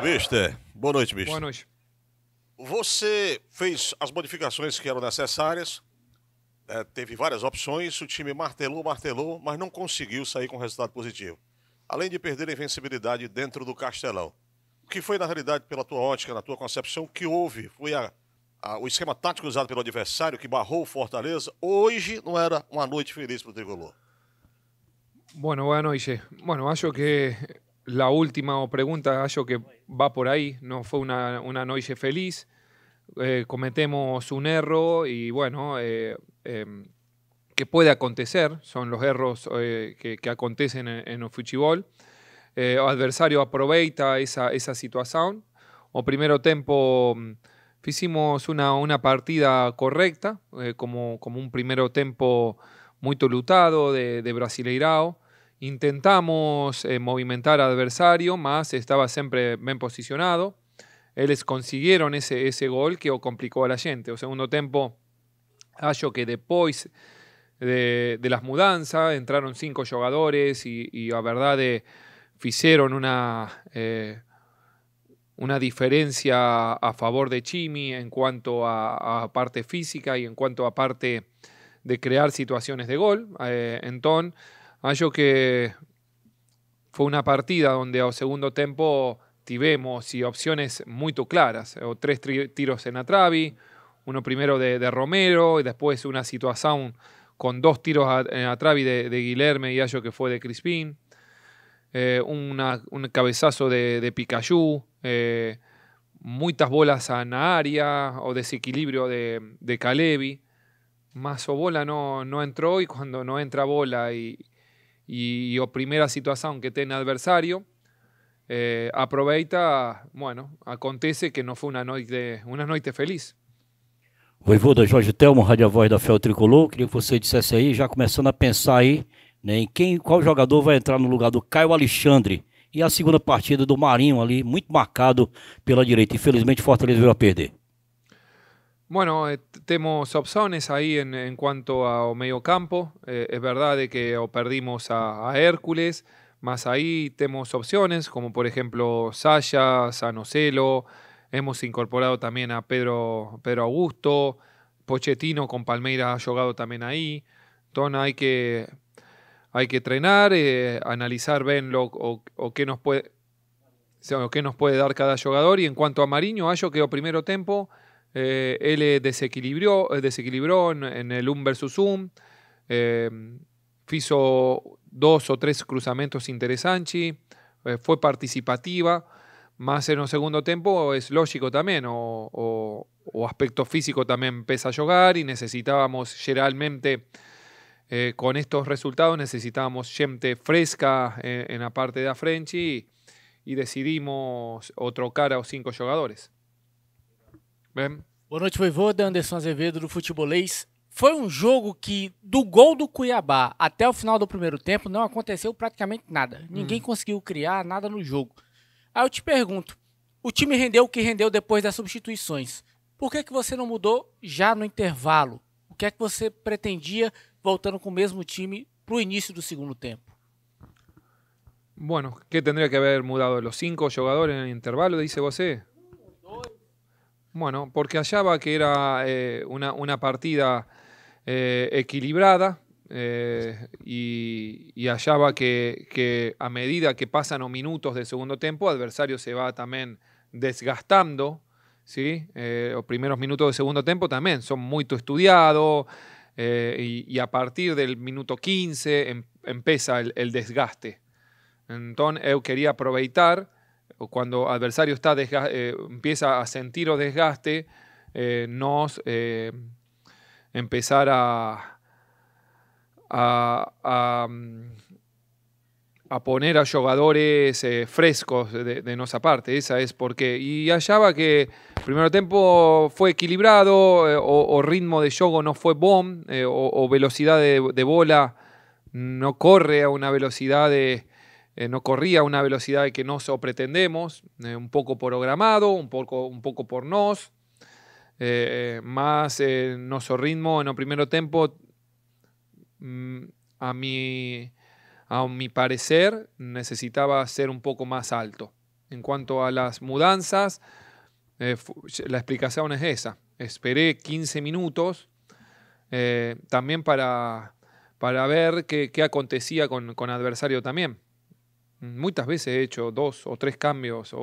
Obrigado, Mister. Boa noite, Mister. Boa noite. Você fez as modificações que eram necessárias, né? teve várias opções, o time martelou, martelou, mas não conseguiu sair com resultado positivo. Além de perder a invencibilidade dentro do Castelão. O que foi, na realidade, pela tua ótica, na tua concepção, que houve? Foi a, a, o esquema tático usado pelo adversário que barrou o Fortaleza? Hoje não era uma noite feliz para o Tricolor. Bueno, buenas noches. Bueno, acho que la última pregunta, yo que va por ahí, no fue una, noche feliz, eh, cometemos un error y bueno, eh, em, que puede acontecer, son los errores eh, que, acontecen en, el fútbol. o adversario aproveita esa, esa situación. O primer tiempo mm, hicimos una, partida correcta, como, un primer tiempo muy lutado de, de Brasileirao. Intentamos eh, movimentar al adversario, más estaba siempre bien posicionado. Ellos consiguieron ese, ese gol que complicó a la gente. O segundo tiempo, hallo que después de, las mudanzas entraron cinco jugadores y, a verdad eh, hicieron una, eh, una diferencia a favor de Chimi en cuanto a, parte física y en cuanto a parte de crear situaciones de gol. entonces, algo ah, que fue una partida donde al segundo tiempo tivemos y opciones muy claras. O tres tiros en Atravi, uno primero de, Romero y después una situación con dos tiros en Atravi de, de Guilherme y algo que fue de Crispín. Eh, un cabezazo de, Picayú, eh, muchas bolas a Naaria o desequilibrio de, de más o Bola no, no entró y cuando no entra Bola y, e a primeira situação que tem adversário eh, aproveita, bueno, acontece que não foi uma noite, feliz. noite feliz. Voivoda Jorge Telmo, Rádio Voz da Fel Tricolor, queria que você dissesse aí, já começando a pensar aí, né, em quem, qual jogador vai entrar no lugar do Caio Alexandre e a segunda partida do Marinho ali, muito marcado pela direita. Infelizmente, Fortaleza veio a perder. Bueno, eh, tenemos opciones ahí en, cuanto a medio campo. Eh, es verdad de que o perdimos a, Hércules, más ahí tenemos opciones como por ejemplo Saya, Sanocelo. Hemos incorporado también a Pedro, Pedro Augusto, Pochettino con palmeira ha jugado también ahí. Entonces hay que, hay que entrenar, eh, analizar, ven lo, o, qué nos puede, qué nos puede dar cada jugador. Y en cuanto a Mariño, Ayo quedó primero tiempo. Eh, él eh, desequilibró, eh, desequilibró en, el 1 versus 1. hizo dos o tres cruzamientos interesantes. fue participativa. Más en un segundo tiempo es lógico también, o, aspecto físico también pesa a jugar y necesitábamos generalmente con estos resultados, necesitábamos gente fresca en, la parte de la y, decidimos otro cara a cinco jugadores. Boa noite, Voivoda. Anderson Azevedo, do Futebolês. Foi um jogo que, do gol do Cuiabá até o final do primeiro tempo, não aconteceu praticamente nada. Hum. Ninguém conseguiu criar nada no jogo. Aí eu te pergunto, o time rendeu o que rendeu depois das substituições. Por que, que você não mudou já no intervalo? O que é que você pretendia voltando com o mesmo time para o início do segundo tempo? Bueno, que tendría que haber mudado los cinco jogadores en el intervalo, dice você? Bueno, porque hallaba que era eh, una, partida eh, equilibrada eh, y, hallaba que, a medida que pasan los minutos del segundo tiempo, el adversario se va también desgastando. ¿sí? los primeros minutos del segundo tiempo también son muy estudiados. y, a partir del minuto 15 em, empieza el, el, desgaste. Entonces, yo quería aprovechar cuando el adversario está eh, empieza a sentir o desgaste, eh, nos eh, empezar a, mm, a, poner a jugadores frescos de, nuestra parte. Esa es porque Y hallaba que el primer tiempo fue equilibrado, o, ritmo de juego no fue bom, o, velocidad de bola no corre a una velocidad de eh, no corría a una velocidad que no so pretendemos, eh, un poco programado, un poco, un poco por nos, eh, más nuestro ritmo en el primer tiempo, mm, a, mi, a mi parecer, necesitaba ser un poco más alto. En cuanto a las mudanzas, la explicación es esa. Esperé 15 minutos también para, para ver qué, acontecía con, con adversario también. Muchas veces he hecho dos o tres cambios, o,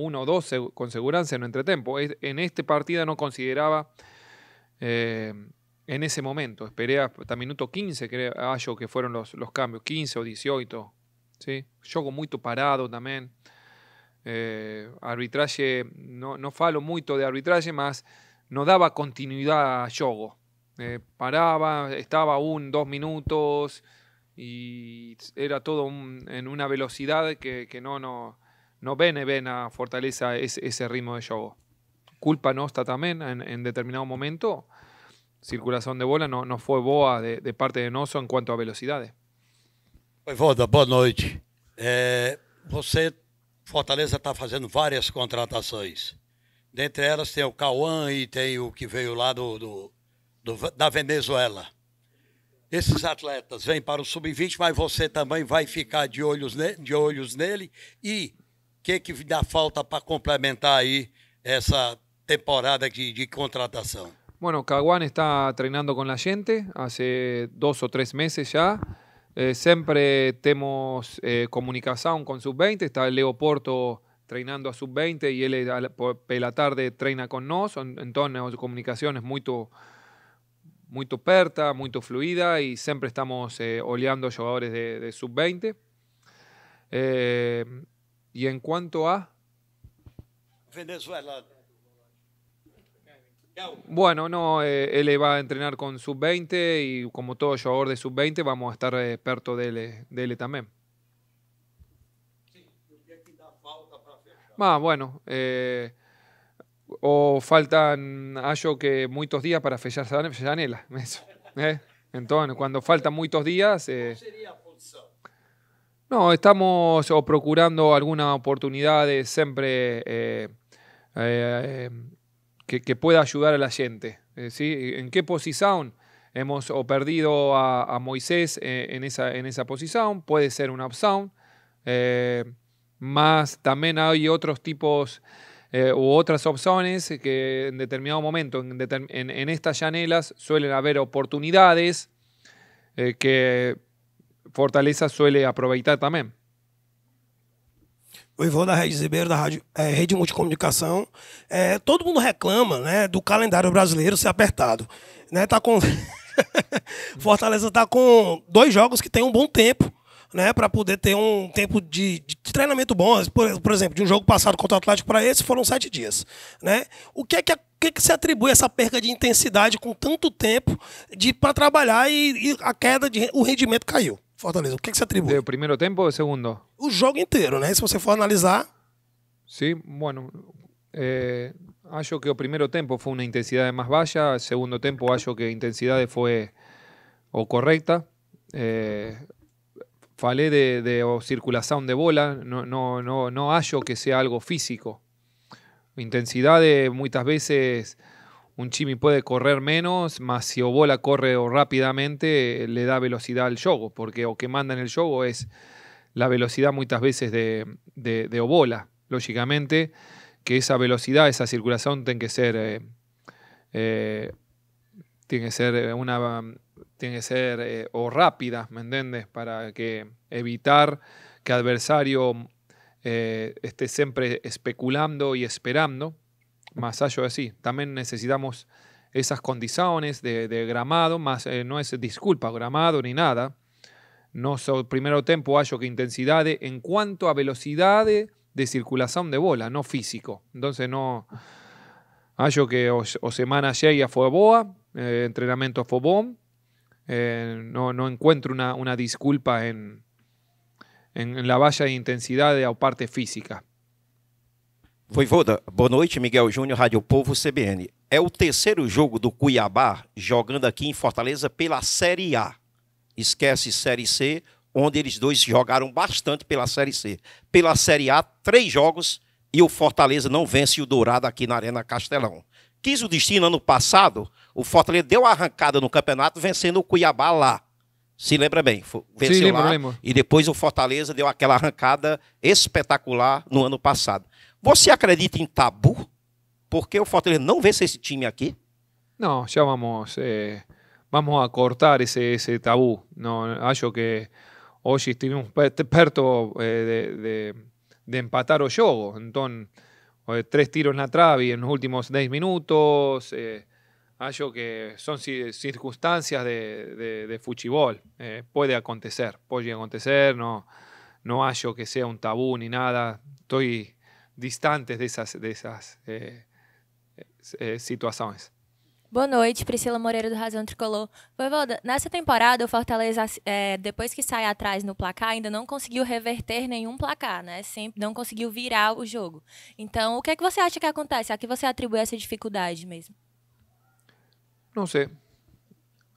uno o dos con seguridad en entretempo. En este partido no consideraba eh, en ese momento. Esperé hasta minuto 15, creo yo, que fueron los, cambios, 15 o 18. ¿sí? Jogo muy parado también. Eh, arbitraje, no, no falo mucho de arbitraje, más no daba continuidad a jogo. Eh, paraba, estaba un, dos minutos. y era todo un, en una velocidad que, que no, no, no bene eh, ven a Fortaleza ese, ese ritmo de juego. Culpa nuestra también en, en, determinado momento, circulación de bola no, no fue boa de, de parte de Nosso en cuanto a velocidades. Oi, Voda, boa noite. É, você, Fortaleza, está fazendo várias contratações. Dentre elas tem o Cauã e tem o que veio lá do, do, do da Venezuela esses atletas vêm para o sub-20, mas você também vai ficar de olhos, ne de olhos nele. E o que, que dá falta para complementar aí essa temporada de, de contratação? Bueno, Caguan está treinando com a gente há dois ou três meses já. Eh, temos comunicação eh, o sub-20. Está Leoporto treinando a sub-20 e ele pela tarde treina conosco. Então, as comunicações muito. Muito, muy perta, muy fluida y siempre estamos eh, oleando jugadores jugadores de, sub-20. Eh, y en cuanto a... Venezuela. Bueno, no, eh, él va a entrenar con sub-20 y como todo jugador de sub-20 vamos a estar perto de él, de él también. Sí, que falta para fechar? Ah, bueno, eh, o faltan, hay ah, que muchos días para fechar Janela. ¿eh? Entonces, cuando faltan muchos días... Eh, no, estamos o procurando alguna oportunidad de siempre eh, que, pueda ayudar a la gente. ¿sí? ¿En qué posición hemos o perdido a, a Moisés en esa, en esa posición? Puede ser una opción. más también hay otros tipos... eh, u otras opciones que en determinado momento, en, en, en estas llanelas, suelen haber oportunidades eh, que Fortaleza suele aproveitar também. O Ivan da Rede Ribeiro, da Rádio, é, Rede Multicomunicação. É, todo mundo reclama né, do calendário brasileiro ser apertado. Né, tá com... Fortaleza está com dois jogos que tem um bom tempo né, para poder ter um tempo de, de treinamento bom. Por, por, exemplo, de um jogo passado contra o Atlético para esse foram sete dias, né? O que é que, que, é que se atribui essa perca de intensidade com tanto tempo de para trabalhar e, e, a queda de o rendimento caiu? Fortaleza, o que, é que se atribui? O primeiro tempo ou o segundo? O jogo inteiro, né? Se você for analisar. Sim, bueno, eh, acho que o primeiro tempo foi uma intensidade mais baixa, o segundo tempo acho que a intensidade foi o correcta. Eh, Falé de, circulación de bola, no, no, no, hallo que sea algo físico. de muchas veces un chimi puede correr menos, más si o bola corre o rápidamente le da velocidad al jogo, porque o que manda en el jogo es la velocidad muchas veces de, de, bola. bola Lógicamente que esa velocidad, esa circulación tiene que ser, eh, eh, tiene que ser una tiene que ser eh, o rápida, ¿me entiendes? Para que evitar que adversario eh, esté siempre especulando y esperando. Más allá de sí, también necesitamos esas condiciones de, gramado, más eh, no es disculpa, gramado ni nada. No so, primero tiempo hallo que intensidad en cuanto a velocidad de, circulación de bola, no físico. Entonces no hallo que o, semana ya fue boa, entrenamiento fue Eh, no, no, encuentro una, una disculpa en, en, en, la baixa intensidade e parte física. Voivoda, boa noite, Miguel Júnior, Rádio Povo, CBN. É o terceiro jogo do Cuiabá jogando aqui em Fortaleza pela Série A. Esquece Série C, onde eles dois jogaram bastante pela Série C. Pela Série A, três jogos e o Fortaleza não vence o Dourado aqui na Arena Castelão. Quis o destino ano passado o Fortaleza deu uma arrancada no campeonato vencendo o Cuiabá lá. Se lembra bem, venceu Sim, lembro, lá lembro. e depois o Fortaleza deu aquela arrancada espetacular no ano passado. Você acredita em tabu? Porque o Fortaleza não vence esse time aqui? Não, já vamos, eh, vamos a cortar esse, esse tabu. Não, acho que hoje estivemos perto eh, de, de, de, empatar o jogo. Então, eh, três tiros na trave nos últimos 10 minutos acho que son circunstancias de, de, de fuchibol. Eh, puede acontecer, puede acontecer, no, no hallo que sea un tabú ni nada. Estoy distante de esas, de esas eh, eh, situações. Boa noite, Priscila Moreira do Razão Tricolor. Voivoda, nessa temporada o Fortaleza, é, depois que sai atrás no placar, ainda não conseguiu reverter nenhum placar, né? Sempre não conseguiu virar o jogo. Então, o que é que você acha que acontece? A que você atribui essa dificuldade mesmo? No sé.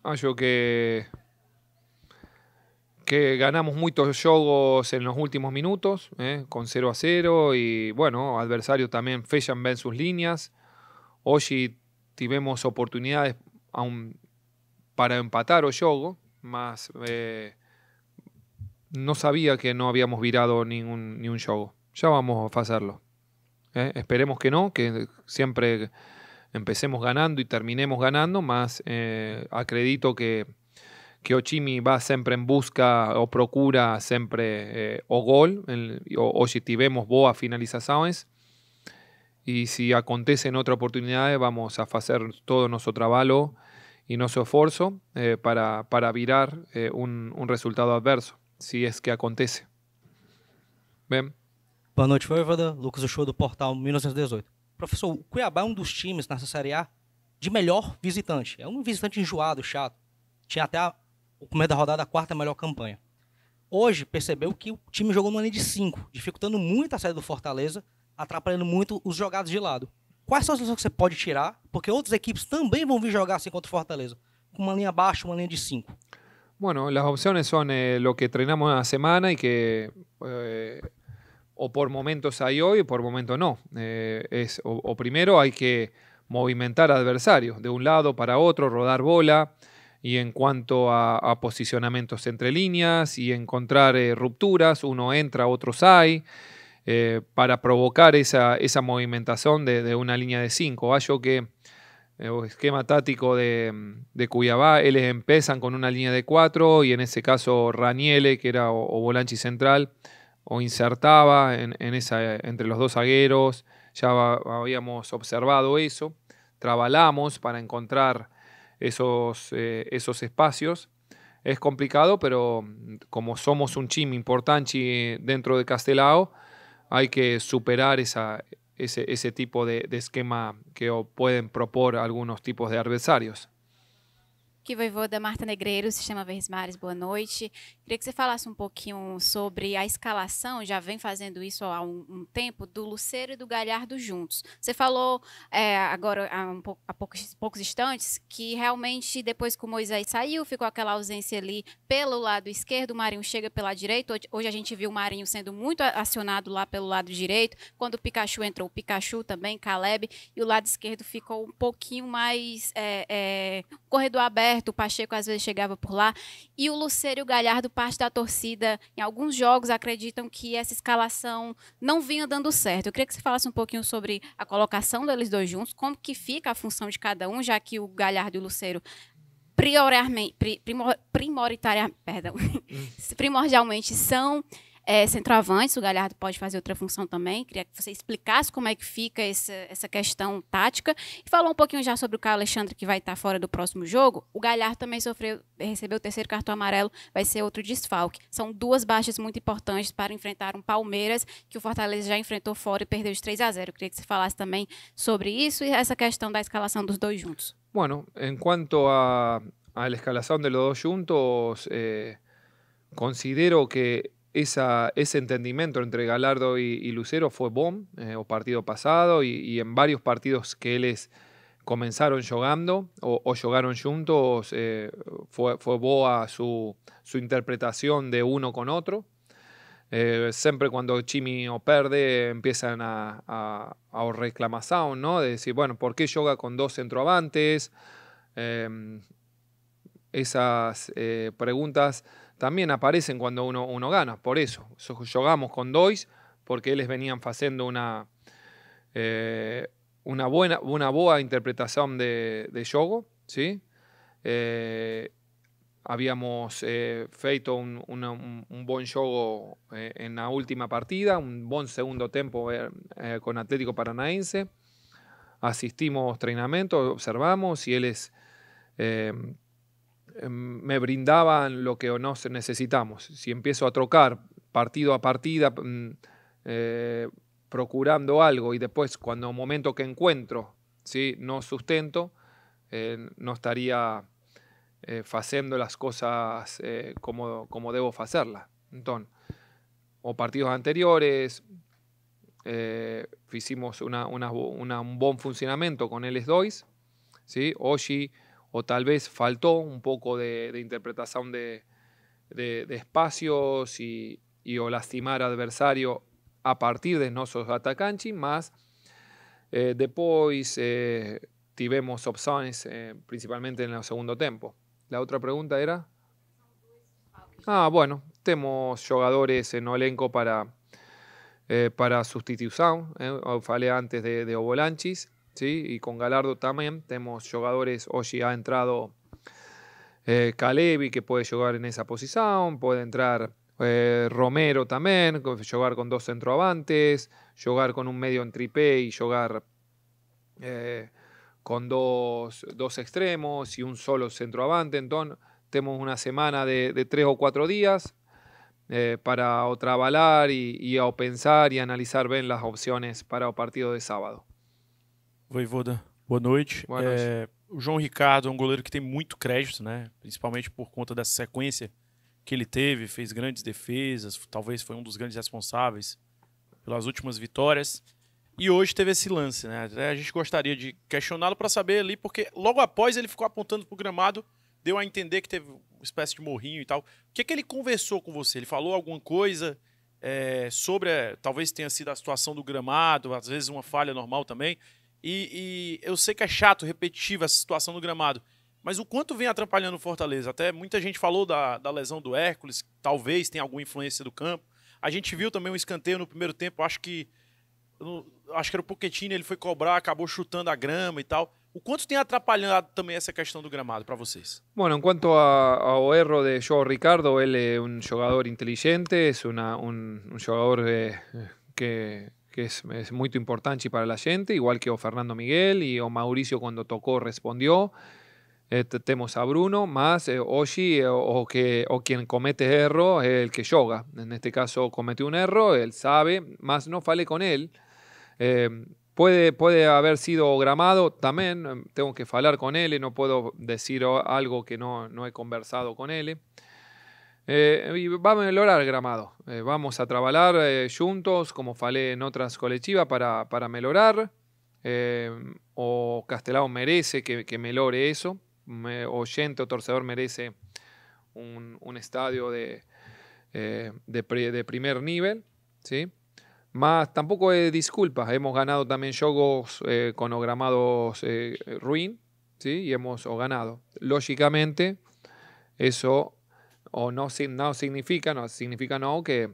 Hallo ah, que, que ganamos muchos Jogos en los últimos minutos, ¿eh? con 0 a 0. Y bueno, adversario también fechan bien sus líneas. Hoy tuvimos oportunidades aún para empatar o juego, más eh, no sabía que no habíamos virado ningún, ni un juego. Ya vamos a hacerlo. ¿eh? Esperemos que no, que siempre empecemos ganando y terminemos ganando, más eh, acredito que, que Ochimi va siempre en busca o procura siempre eh, o gol, el, o, tivemos boa finalizaciones. Y si acontece en otra oportunidad, vamos a hacer todo nuestro trabajo y nuestro esfuerzo eh, para, para, virar un, resultado adverso, si es que acontece. Bem. Boa Lucas do Portal 1918. Professor, o Cuiabá é um dos times nessa Série A de melhor visitante. É um visitante enjoado, chato. Tinha até a, o começo da rodada a quarta melhor campanha. Hoje, percebeu que o time jogou numa linha de 5, dificultando muito a saída do Fortaleza, atrapalhando muito os jogados de lado. Quais são as lições que você pode tirar? Porque outras equipes também vão vir jogar assim contra o Fortaleza, com uma linha baixa, uma linha de 5. Bueno, las opciones son eh, lo que treinamos na semana y que eh, o por momentos hay hoy, por momentos no. Eh, es, o, primero hay que movimentar adversarios de un lado para otro, rodar bola, y en cuanto a, posicionamientos entre líneas y encontrar eh, rupturas, uno entra, otros hay, eh, para provocar esa, esa movimentación de, una línea de cinco. yo que el esquema táctico de, de Cuyabá, ellos empiezan con una línea de cuatro y en ese caso Raniele, que era o, o central, o insertaba en, entre los dos agueros, ya habíamos observado eso, trabalamos para encontrar esos, eh, esos espacios. Es complicado, pero mm, como somos un chim importante dentro de Castelao, hay que superar ese, tipo de, de esquema que pueden propor algunos tipos de adversarios. que voivô da Marta Negreiro, Sistema Verdes Mares, boa noite. Queria que você falasse um pouquinho sobre a escalação, já vem fazendo isso há um, um tempo, do Luceiro e do Galhardo juntos. Você falou é, agora, há, um há poucos, poucos instantes, que realmente depois que o Moisés saiu, ficou aquela ausência ali pelo lado esquerdo, o Marinho chega pela direita. Hoje a gente viu o Marinho sendo muito acionado lá pelo lado direito. Quando o Pikachu entrou, o Pikachu também, Caleb, e o lado esquerdo ficou um pouquinho mais é, é, corredor aberto certo o Pacheco às vezes chegava por lá, e o Lucério Galhardo, parte da torcida, em alguns jogos acreditam que essa escalação não vinha dando certo. Eu queria que você falasse um pouquinho sobre a colocação deles dois juntos, como que fica a função de cada um, já que o Galhardo e o Lucero prioriamente, primor, perdão, hum. primordialmente são é, centroavantes, o Galhardo pode fazer outra função também. Queria que você explicasse como é que fica essa, essa questão tática. E falou um pouquinho já sobre o Caio Alexandre, que vai estar fora do próximo jogo. O Galhardo também sofreu, recebeu o terceiro cartão amarelo, vai ser outro desfalque. São duas baixas muito importantes para enfrentar um Palmeiras, que o Fortaleza já enfrentou fora e perdeu de 3 a 0 Queria que você falasse também sobre isso e essa questão da escalação dos dois juntos. Bueno, enquanto a, a la escalación de los dos juntos, eh, considero que ese entendimiento entre Galardo y, Lucero fue BOM, eh, o partido pasado, y, en varios partidos que ellos comenzaron jugando o, jugaron juntos, eh, fue, boa su, su, interpretación de uno con otro. Eh, siempre cuando Chimi o perde, empiezan a, a, ¿no? De decir, bueno, ¿por qué juega con dos centroavantes? Em, esas eh, preguntas también aparecen cuando uno, uno gana. Por eso, jugamos con Dois, porque ellos venían haciendo una, eh, una, buena, una interpretación de, juego, ¿sí? Eh, habíamos hecho eh, feito un, buen juego en la última partida, un buen segundo tiempo con Atlético Paranaense. Asistimos entrenamiento, observamos y ellos... Em, me brindaban lo que o no necesitamos. Si empiezo a trocar partido a partida, mm, eh, procurando algo y después cuando momento que encuentro, ¿sí? no sustento, eh, no estaría haciendo eh, las cosas como, debo hacerlas. o partidos anteriores, hicimos un buen funcionamiento con el S2 ¿sí? Oshi, o tal vez faltó un poco de, interpretación de, espacios y, o lastimar adversario a partir de nuestros atacantes, más después eh, tuvimos eh, opciones eh, principalmente en el segundo tiempo. La otra pregunta era... Ah, bueno, tenemos jugadores en elenco para, eh, para sustitución, falé antes de, de Obolanchis y con Galardo también. Tenemos jugadores, hoy ha entrado eh, Kalevi, que puede jugar en esa posición, puede entrar eh, Romero también, jugar con dos centroavantes, jugar con un medio en tripé y jugar eh, con dos, extremos y un solo centroavante. Entonces, tenemos una semana de, tres o cuatro días eh, para trabajar y, pensar y analizar bien las opciones para el partido de sábado. Voivoda, boa noite. Boa noite. É, o João Ricardo é um goleiro que tem muito crédito, né? Principalmente por conta dessa sequência que ele teve, fez grandes defesas, talvez foi um dos grandes responsáveis pelas últimas vitórias. E hoje teve esse lance, né? A gente gostaria de questioná-lo para saber ali, porque logo após ele ficou apontando pro gramado, deu a entender que teve uma espécie de morrinho e tal. O que é que ele conversou com você? Ele falou alguma coisa é, sobre, é, talvez tenha sido a situação do gramado, às vezes uma falha normal também. E, e eu sei que é chato, repetitivo essa situação do gramado. Mas o quanto vem atrapalhando o Fortaleza? Até muita gente falou da, da lesão do Hércules, talvez tenha alguma influência do campo. A gente viu também um escanteio no primeiro tempo, acho que acho que era o Pochettino, ele foi cobrar, acabou chutando a grama e tal. O quanto tem atrapalhado também essa questão do gramado para vocês? Bueno, en ao erro de João Ricardo, ele é um jogador inteligente, é um, um jogador eh, que que es, muy importante para la gente, igual que o Fernando Miguel y o Mauricio cuando tocó respondió. Eh, tenemos a Bruno, más eh, Oshi eh, o, que, o quien comete error es el que yoga. En este caso cometió un error, él sabe, más no fale con él. Eh, puede, puede haber sido gramado también, tengo que hablar con él, no puedo decir algo que no, no he conversado con él. Eh, y vamos a gramado. Eh, vamos a trabajar eh, juntos, como falé en otras colectivas, para, para o Castelao merece que, que melore eso. oyente o torcedor merece un, estadio de, de, primer nivel. ¿sí? Más tampoco es disculpas. Hemos ganado también juegos con o gramados ruin. ¿sí? Y hemos ganado. Lógicamente, eso o no, no significa, no significa no que,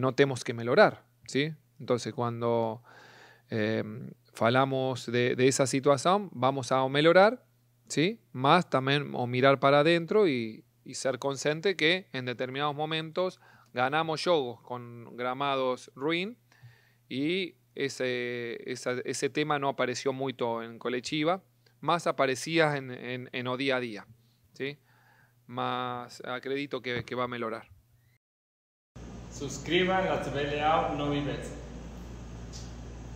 no tenemos que mejorar, ¿sí? Entonces cuando em, falamos de, esa situación, vamos a mejorar, ¿sí? Más también o mirar para adentro y, ser consciente que en determinados momentos ganamos juegos con gramados ruin y ese, ese tema no apareció mucho en colectiva, más aparecía en, en, en día a día, ¿sí? más acredito que, que va a mejorar. Suscriban a TV no vives.